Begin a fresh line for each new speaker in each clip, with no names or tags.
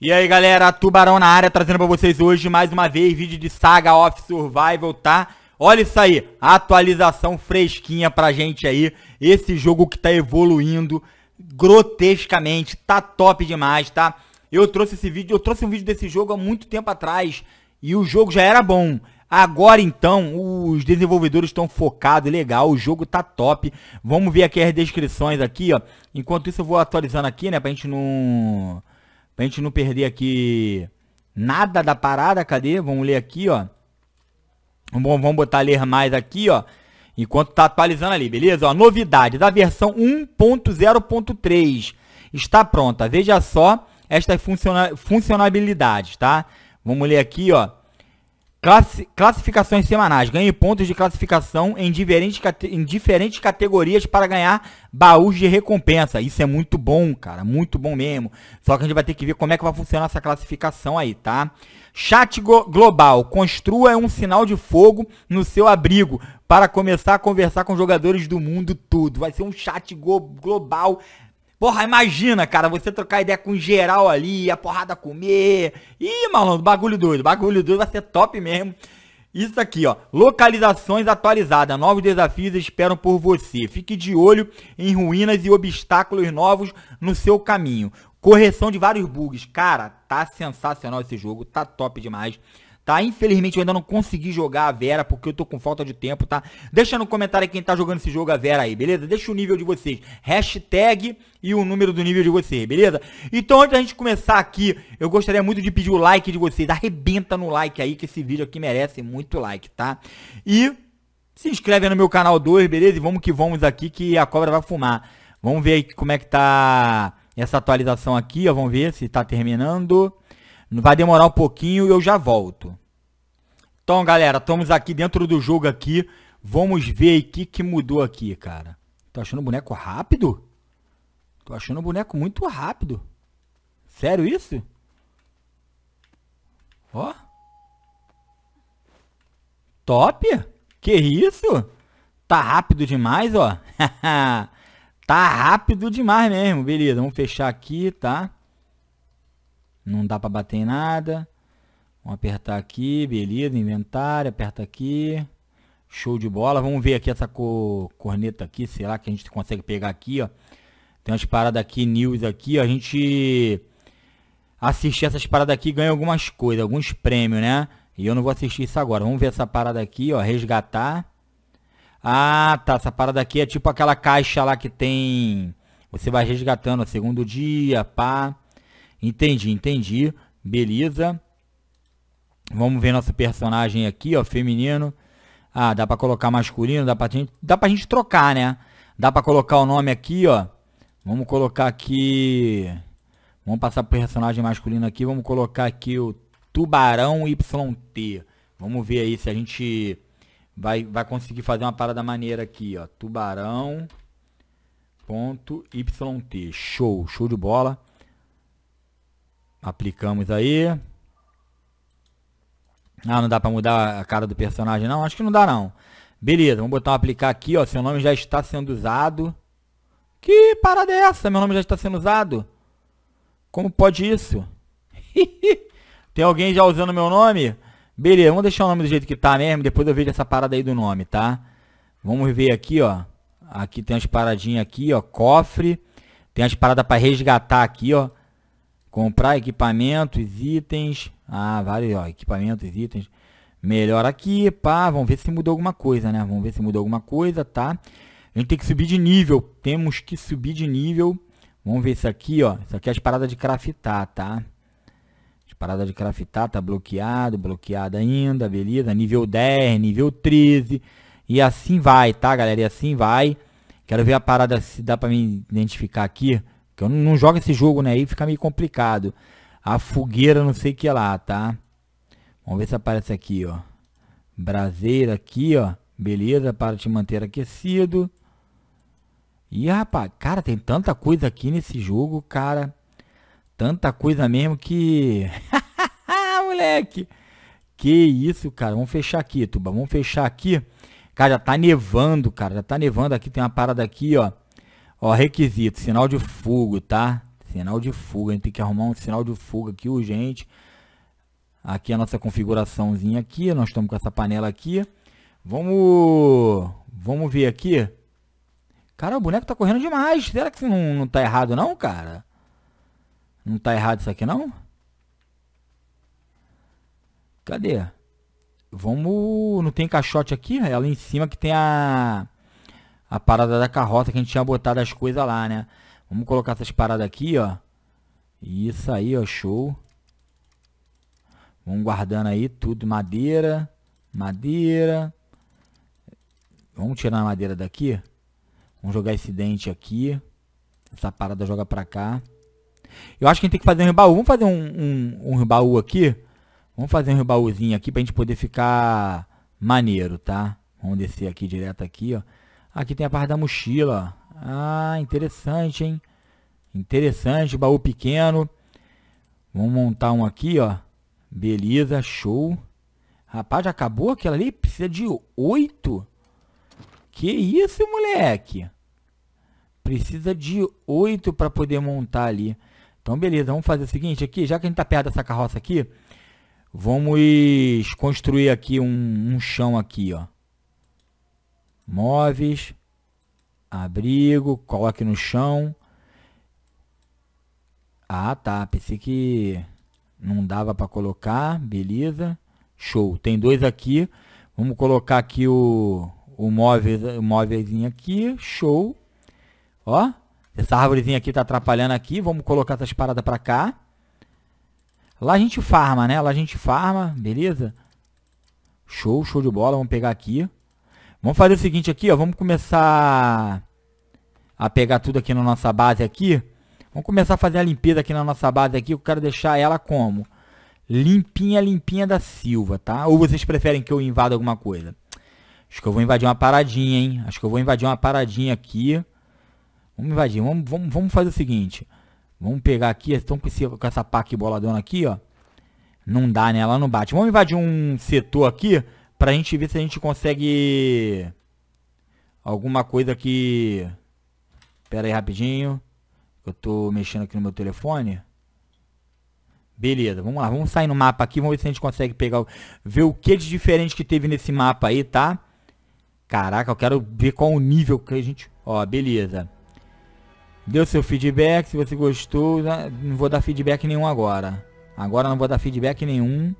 E aí galera, Tubarão na área, trazendo pra vocês hoje mais uma vez vídeo de Saga of Survival, tá? Olha isso aí, atualização fresquinha pra gente aí, esse jogo que tá evoluindo grotescamente, tá top demais, tá? Eu trouxe esse vídeo, eu trouxe um vídeo desse jogo há muito tempo atrás e o jogo já era bom. Agora então, os desenvolvedores estão focados, legal, o jogo tá top. Vamos ver aqui as descrições aqui, ó. Enquanto isso eu vou atualizando aqui, né, pra gente não Pra gente não perder aqui nada da parada, cadê? Vamos ler aqui, ó. Bom, vamos botar ler mais aqui, ó. Enquanto tá atualizando ali, beleza? Ó, novidade da versão 1.0.3 está pronta. Veja só estas funcionalidades, tá? Vamos ler aqui, ó. Classi classificações semanais. Ganhe pontos de classificação em diferentes, em diferentes categorias para ganhar baús de recompensa. Isso é muito bom, cara. Muito bom mesmo. Só que a gente vai ter que ver como é que vai funcionar essa classificação aí, tá? Chat global. Construa um sinal de fogo no seu abrigo para começar a conversar com jogadores do mundo todo. Vai ser um chat global Porra, imagina, cara, você trocar ideia com geral ali, a porrada comer. Ih, malandro, bagulho doido, bagulho doido, vai ser top mesmo. Isso aqui, ó, localizações atualizadas, novos desafios esperam por você. Fique de olho em ruínas e obstáculos novos no seu caminho. Correção de vários bugs. Cara, tá sensacional esse jogo, tá top demais tá? Infelizmente eu ainda não consegui jogar a Vera porque eu tô com falta de tempo, tá? Deixa no comentário quem tá jogando esse jogo a Vera aí, beleza? Deixa o nível de vocês, hashtag e o número do nível de vocês, beleza? Então antes da gente começar aqui, eu gostaria muito de pedir o like de vocês, arrebenta no like aí que esse vídeo aqui merece muito like, tá? E se inscreve no meu canal 2, beleza? E vamos que vamos aqui que a cobra vai fumar. Vamos ver aí como é que tá essa atualização aqui, ó, vamos ver se tá terminando... Vai demorar um pouquinho e eu já volto. Então, galera, estamos aqui dentro do jogo aqui. Vamos ver o que, que mudou aqui, cara. Tô achando o boneco rápido? Tô achando o boneco muito rápido. Sério isso? Ó. Top? Que isso? Tá rápido demais, ó. tá rápido demais mesmo. Beleza, vamos fechar aqui, tá? Não dá para bater em nada. Vamos apertar aqui, beleza, inventário, aperta aqui. Show de bola. Vamos ver aqui essa corneta aqui, será que a gente consegue pegar aqui, ó. Tem umas paradas aqui, news aqui, ó. A gente assistir essas paradas aqui ganha algumas coisas, alguns prêmios, né? E eu não vou assistir isso agora. Vamos ver essa parada aqui, ó, resgatar. Ah, tá, essa parada aqui é tipo aquela caixa lá que tem... Você vai resgatando, ó, segundo dia, pá... Entendi, entendi. Beleza. Vamos ver nosso personagem aqui, ó, feminino. Ah, dá pra colocar masculino, dá pra gente, dá pra gente trocar, né? Dá pra colocar o nome aqui, ó. Vamos colocar aqui... Vamos passar pro personagem masculino aqui, vamos colocar aqui o Tubarão YT. Vamos ver aí se a gente vai, vai conseguir fazer uma parada maneira aqui, ó. Tubarão.yt. Show, show de bola. Aplicamos aí. Ah, não dá pra mudar a cara do personagem não? Acho que não dá não. Beleza, vamos botar um aplicar aqui, ó. Seu nome já está sendo usado. Que parada é essa? Meu nome já está sendo usado? Como pode isso? Tem alguém já usando meu nome? Beleza, vamos deixar o nome do jeito que tá mesmo. Depois eu vejo essa parada aí do nome, tá? Vamos ver aqui, ó. Aqui tem umas paradinhas aqui, ó. Cofre. Tem as paradas para resgatar aqui, ó. Comprar equipamentos, itens. Ah, vale, ó, equipamentos, itens. Melhor aqui, pá, vamos ver se mudou alguma coisa, né? Vamos ver se mudou alguma coisa, tá? A gente tem que subir de nível, temos que subir de nível. Vamos ver isso aqui, ó. Isso aqui é as paradas de craftar, tá? As paradas de craftar tá bloqueado, bloqueado ainda, beleza? Nível 10, nível 13. E assim vai, tá, galera? E assim vai. Quero ver a parada se dá pra me identificar aqui. Que eu não jogo esse jogo, né? Aí fica meio complicado. A fogueira, não sei o que lá, tá? Vamos ver se aparece aqui, ó. Braseira aqui, ó. Beleza, para te manter aquecido. E rapaz, cara, tem tanta coisa aqui nesse jogo, cara. Tanta coisa mesmo que. Moleque! Que isso, cara. Vamos fechar aqui, Tuba. Vamos fechar aqui. Cara, já tá nevando, cara. Já tá nevando aqui. Tem uma parada aqui, ó. Ó, requisito, sinal de fuga, tá? Sinal de fuga, a gente tem que arrumar um sinal de fuga aqui urgente. Aqui a nossa configuraçãozinha aqui, nós estamos com essa panela aqui. Vamos, vamos ver aqui. Cara, o boneco tá correndo demais. Será que não, não tá errado não, cara? Não tá errado isso aqui não? Cadê? Vamos, não tem caixote aqui? É lá em cima que tem a a parada da carroça que a gente tinha botado as coisas lá, né? Vamos colocar essas paradas aqui, ó. Isso aí, ó, show. Vamos guardando aí tudo, madeira, madeira. Vamos tirar a madeira daqui. Vamos jogar esse dente aqui. Essa parada joga pra cá. Eu acho que a gente tem que fazer um baú. Vamos fazer um, um, um baú aqui. Vamos fazer um baúzinho aqui pra gente poder ficar maneiro, tá? Vamos descer aqui direto aqui, ó. Aqui tem a parte da mochila. Ah, interessante, hein? Interessante, baú pequeno. Vamos montar um aqui, ó. Beleza, show. Rapaz, já acabou aquela ali? Precisa de oito? Que isso, moleque? Precisa de oito para poder montar ali. Então, beleza. Vamos fazer o seguinte aqui. Já que a gente tá perto dessa carroça aqui, vamos construir aqui um, um chão aqui, ó móveis, abrigo, coloque no chão. Ah, tá. Pensei que não dava para colocar. Beleza. Show. Tem dois aqui. Vamos colocar aqui o, o móvel, o móvelzinho aqui. Show. Ó. Essa árvorezinha aqui tá atrapalhando aqui. Vamos colocar essas paradas para cá. Lá a gente farma, né? Lá a gente farma. Beleza. Show, show de bola. Vamos pegar aqui. Vamos fazer o seguinte aqui, ó. Vamos começar a pegar tudo aqui na nossa base aqui. Vamos começar a fazer a limpeza aqui na nossa base aqui. Eu quero deixar ela como? Limpinha, limpinha da Silva, tá? Ou vocês preferem que eu invada alguma coisa? Acho que eu vou invadir uma paradinha, hein? Acho que eu vou invadir uma paradinha aqui. Vamos invadir. Vamos, vamos, vamos fazer o seguinte. Vamos pegar aqui. Estão com, esse, com essa pac boladona aqui, ó. Não dá, né? Ela não bate. Vamos invadir um setor aqui Pra gente ver se a gente consegue alguma coisa que... Pera aí rapidinho. Eu tô mexendo aqui no meu telefone. Beleza, vamos lá. Vamos sair no mapa aqui. Vamos ver se a gente consegue pegar... Ver o que de diferente que teve nesse mapa aí, tá? Caraca, eu quero ver qual o nível que a gente... Ó, beleza. Deu seu feedback. Se você gostou, né, não vou dar feedback nenhum agora. Agora não vou dar feedback nenhum.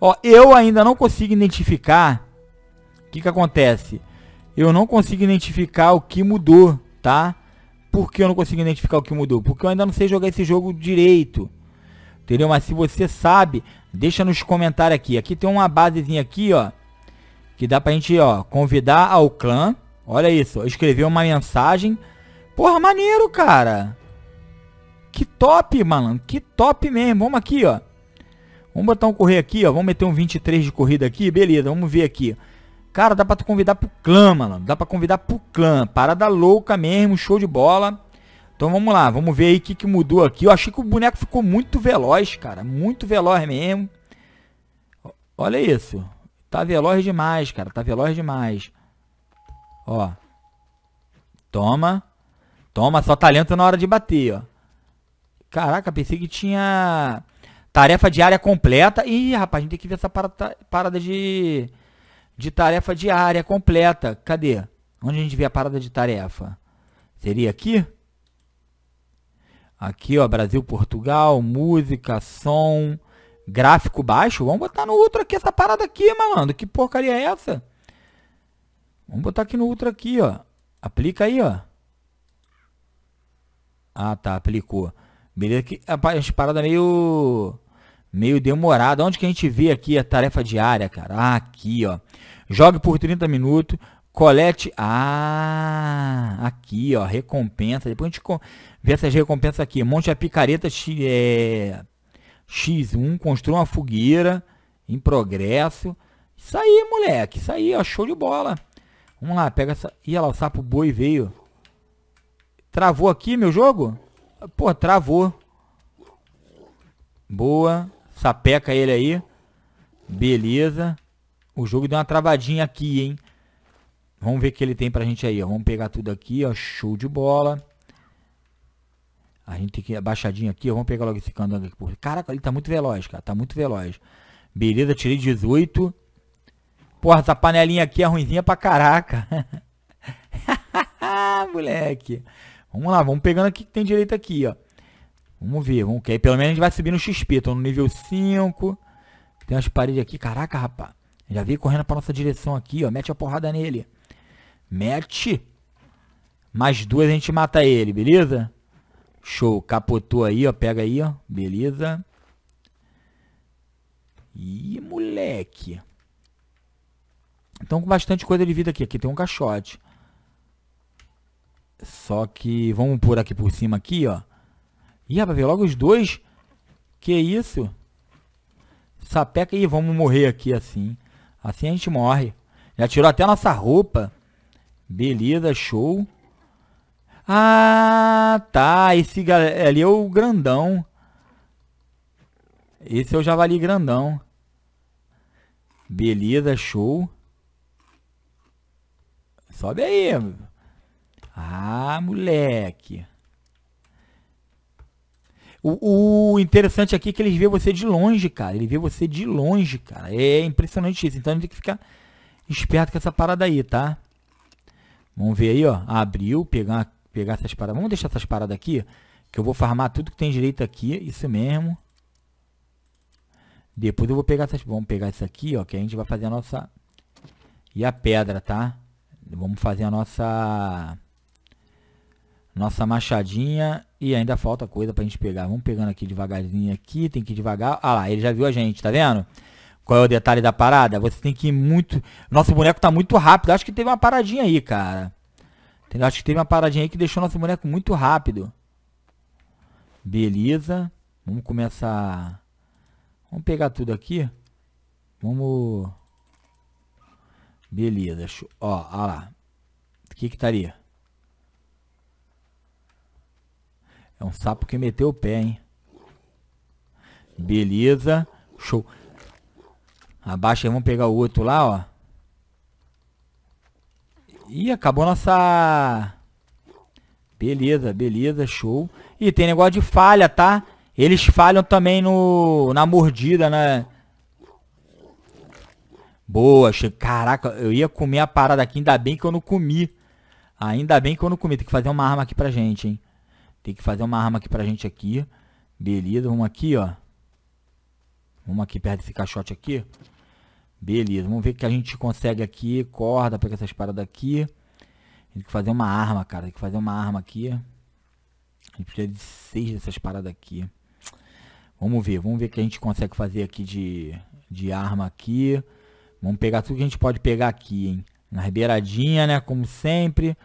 Ó, eu ainda não consigo identificar. O que, que acontece? Eu não consigo identificar o que mudou, tá? Por que eu não consigo identificar o que mudou? Porque eu ainda não sei jogar esse jogo direito. Entendeu? Mas se você sabe, deixa nos comentários aqui. Aqui tem uma basezinha aqui, ó. Que dá pra gente, ó, convidar ao clã. Olha isso, ó, escrever uma mensagem. Porra, maneiro, cara. Que top, malandro. Que top mesmo. Vamos aqui, ó. Vamos botar um correr aqui, ó. Vamos meter um 23 de corrida aqui. Beleza, vamos ver aqui. Cara, dá pra tu convidar pro clã, mano. Dá pra convidar pro clã. Parada louca mesmo, show de bola. Então vamos lá, vamos ver aí o que, que mudou aqui. Eu achei que o boneco ficou muito veloz, cara. Muito veloz mesmo.
Olha isso.
Tá veloz demais, cara. Tá veloz demais. Ó. Toma. Toma, só talento na hora de bater, ó. Caraca, pensei que tinha Tarefa diária completa. Ih, rapaz, a gente tem que ver essa parada de, de tarefa diária completa. Cadê? Onde a gente vê a parada de tarefa? Seria aqui? Aqui, ó, Brasil, Portugal, música, som, gráfico baixo. Vamos botar no Ultra aqui essa parada aqui, malandro. Que porcaria é essa? Vamos botar aqui no Ultra aqui, ó. Aplica aí, ó. Ah, tá, aplicou. Beleza que a parada meio meio demorada. Onde que a gente vê aqui a tarefa diária, cara? Ah, aqui, ó. Jogue por 30 minutos, colete, ah, aqui, ó, recompensa. Depois a gente vê essas recompensas aqui. Monte a picareta X, é, X1, construa uma fogueira em progresso. Isso aí, moleque, isso aí, ó, show de bola. Vamos lá, pega essa... Ih, olha lá, o sapo boi veio. Travou aqui meu jogo? Pô, travou. Boa. Sapeca ele aí. Beleza. O jogo deu uma travadinha aqui, hein? Vamos ver o que ele tem pra gente aí, Vamos pegar tudo aqui, ó. Show de bola. A gente tem que abaixadinho aqui, Vamos pegar logo esse candango aqui. Caraca, ele tá muito veloz, cara. Tá muito veloz. Beleza, tirei 18. Porra, essa panelinha aqui é ruimzinha pra caraca. Moleque. Vamos lá, vamos pegando aqui que tem direito aqui, ó. Vamos ver, vamos que aí pelo menos a gente vai subir no XP. Tô no nível 5. Tem umas paredes aqui, caraca, rapaz. Já veio correndo pra nossa direção aqui, ó. Mete a porrada nele. Mete. Mais duas a gente mata ele, beleza? Show, capotou aí, ó. Pega aí, ó. Beleza. Ih, moleque. Então com bastante coisa de vida aqui. Aqui tem um caixote. Só que vamos por aqui por cima aqui, ó. Ih, rapaz, veio logo os dois. Que isso? Sapeca e vamos morrer aqui assim. Assim a gente morre. Já tirou até a nossa roupa. Beleza, show. Ah, tá. Esse ali é o grandão. Esse é o javali grandão. Beleza, show. Sobe aí. Ah, moleque. O, o, interessante aqui é que ele vê você de longe, cara. Ele vê você de longe, cara. É impressionante isso. Então a gente tem que ficar esperto com essa parada aí, tá? Vamos ver aí, ó. Abriu, pegar, pegar essas paradas. Vamos deixar essas paradas aqui, que eu vou farmar tudo que tem direito aqui. Isso mesmo. Depois eu vou pegar essas... Vamos pegar isso aqui, ó, que a gente vai fazer a nossa... E a pedra, tá? Vamos fazer a nossa nossa machadinha e ainda falta coisa pra gente pegar. Vamos pegando aqui devagarzinho aqui, tem que ir devagar. Ah lá, ele já viu a gente, tá vendo? Qual é o detalhe da parada? Você tem que ir muito... Nosso boneco tá muito rápido. Acho que teve uma paradinha aí, cara. Acho que teve uma paradinha aí que deixou nosso boneco muito rápido. Beleza. Vamos começar... Vamos pegar tudo aqui. Vamos... Beleza. Ó, ó lá. O que que tá ali? É um sapo que meteu o pé, hein? Beleza. Show. Abaixa aí, vamos pegar o outro lá, ó. Ih, acabou nossa... Beleza, beleza, show. E tem negócio de falha, tá? Eles falham também no na mordida, né? Boa, che... caraca, eu ia comer a parada aqui, ainda bem que eu não comi. Ainda bem que eu não comi, tem que fazer uma arma aqui pra gente, hein? Tem que fazer uma arma aqui pra gente aqui. Beleza, vamos aqui, ó. Vamos aqui perto desse caixote aqui. Beleza, vamos ver o que a gente consegue aqui. Corda, pega essas paradas aqui. Tem que fazer uma arma, cara. Tem que fazer uma arma aqui. A gente precisa de seis dessas paradas aqui. Vamos ver, vamos ver o que a gente consegue fazer aqui de, de arma aqui. Vamos pegar tudo que a gente pode pegar aqui, hein. Na beiradinha, né, como sempre.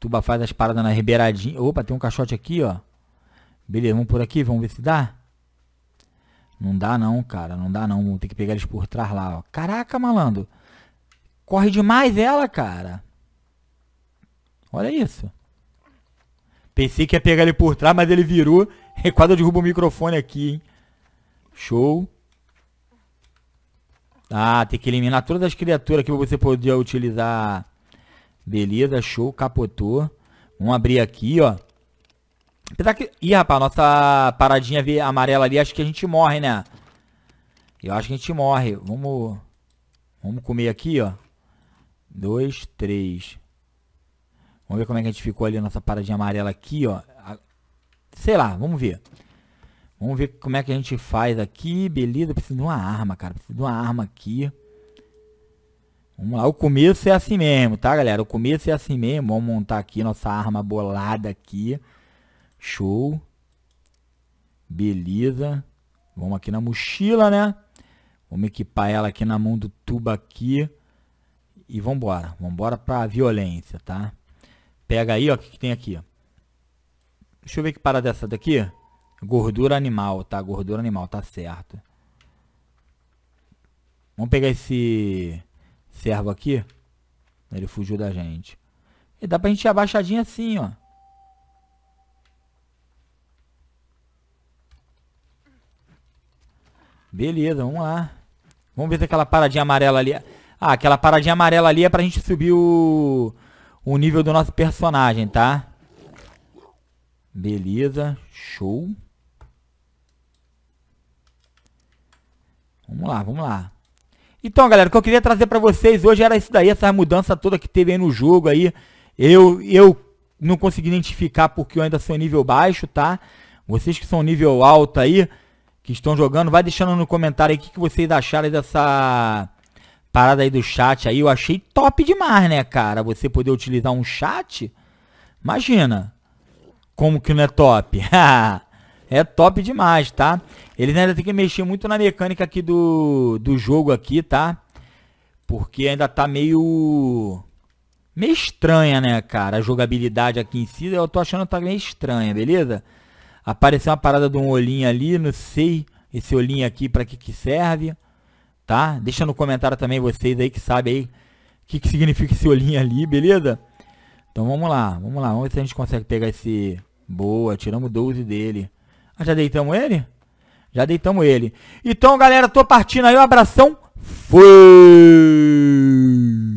Tuba faz as paradas na ribeiradinha. Opa, tem um caixote aqui, ó. Beleza, vamos por aqui, vamos ver se dá. Não dá não, cara. Não dá não. Vamos ter que pegar eles por trás lá, ó. Caraca, malandro. Corre demais ela, cara. Olha isso. Pensei que ia pegar ele por trás, mas ele virou. É, quase eu derrubo o microfone aqui, hein. Show. Ah, tem que eliminar todas as criaturas que você podia utilizar Beleza, show, capotou. Vamos abrir aqui, ó. Apesar que... Ih, rapaz, nossa paradinha amarela ali, acho que a gente morre, né? Eu acho que a gente morre. Vamos... Vamos comer aqui, ó. Dois, três. Vamos ver como é que a gente ficou ali, nossa paradinha amarela aqui, ó. Sei lá, vamos ver. Vamos ver como é que a gente faz aqui. Beleza, preciso de uma arma, cara. Preciso de uma arma aqui. Vamos lá, o começo é assim mesmo, tá, galera? O começo é assim mesmo. Vamos montar aqui nossa arma bolada aqui. Show. Beleza. Vamos aqui na mochila, né? Vamos equipar ela aqui na mão do tuba aqui. E vambora. Vambora pra violência, tá? Pega aí, ó, o que, que tem aqui, Deixa eu ver que parada dessa é daqui. Gordura animal, tá? Gordura animal, tá certo. Vamos pegar esse servo aqui. Ele fugiu da gente. E dá pra gente ir abaixadinho assim, ó. Beleza, vamos lá. Vamos ver se aquela paradinha amarela ali... Ah, aquela paradinha amarela ali é pra gente subir o... O nível do nosso personagem, tá? Beleza, show. Vamos lá, vamos lá. Então, galera, o que eu queria trazer para vocês hoje era isso daí, essa mudança toda que teve aí no jogo aí. Eu, eu não consegui identificar porque eu ainda sou nível baixo, tá? Vocês que são nível alto aí, que estão jogando, vai deixando no comentário aí o que, que vocês acharam dessa parada aí do chat aí. Eu achei top demais, né, cara? Você poder utilizar um chat. Imagina. Como que não é top? É top demais, tá? Eles ainda tem que mexer muito na mecânica aqui do, do jogo aqui, tá? Porque ainda tá meio... Meio estranha, né, cara? A jogabilidade aqui em si, eu tô achando que tá meio estranha, beleza? Apareceu uma parada de um olhinho ali, não sei esse olhinho aqui para que que serve, tá? Deixa no comentário também vocês aí que sabem aí o que, que significa esse olhinho ali, beleza? Então vamos lá, vamos lá, vamos ver se a gente consegue pegar esse... Boa, tiramos 12 dele. Já deitamos ele? Já deitamos ele. Então, galera, tô partindo aí. Um abração. Fui!